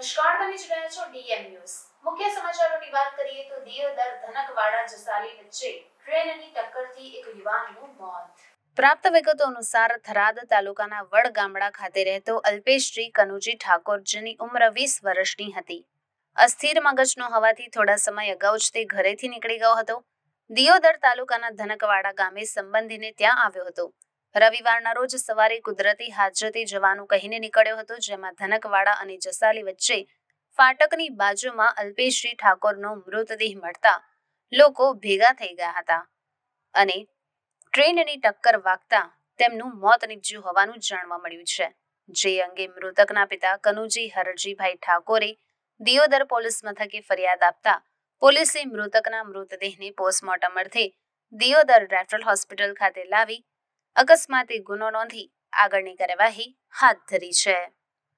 નમસ્કાર તમે જોઈ રહ્યા છો ડીએમ ન્યૂઝ મુખ્ય સમાચારોની વાત કરીએ તો દિયોદર ધનકવાડા જસાલી વચ્ચે ટ્રેનની ટક્કરથી એક યુવાનનું મોત પ્રાપ્ત વિગતો અનુસાર થરાદ તાલુકાના વડ ગામડા ખાતે રહેતો અલ્પેશ્રી કનુજી ઠાકોર જેની ઉંમર વીસ વર્ષની હતી અસ્થિર મગજનો હોવાથી થોડા સમય અગાઉ જ તે ઘરેથી નીકળી ગયો હતો દિયોદર તાલુકાના ધનકવાડા ગામે સંબંધીને ત્યાં આવ્યો હતો રવિવારના રોજ સવારે કુદરતી હાજરતી જવાનું કહીને નીકળ્યો હતો જેમાં ધનકવાડા અને જસાલી વચ્ચે ફાટકની બાજુમાં અલ્પેશ્રી ઠાકોરનો મૃતદેહ મળતા લોકો ભેગા થઈ ગયા હતા અને ટ્રેનની ટક્કર વાગતા તેમનું મોત નીપજ્યું હોવાનું જાણવા મળ્યું છે જે અંગે મૃતકના પિતા કનુજી હરજીભાઈ ઠાકોરે દિયોદર પોલીસ મથકે ફરિયાદ આપતા પોલીસે મૃતકના મૃતદેહને પોસ્ટમોર્ટમ અર્થે દિયોદર રેફરલ હોસ્પિટલ ખાતે લાવી અકસ્માતે ગુનો નોંધી આગળની કાર્યવાહી હાથ ધરી છે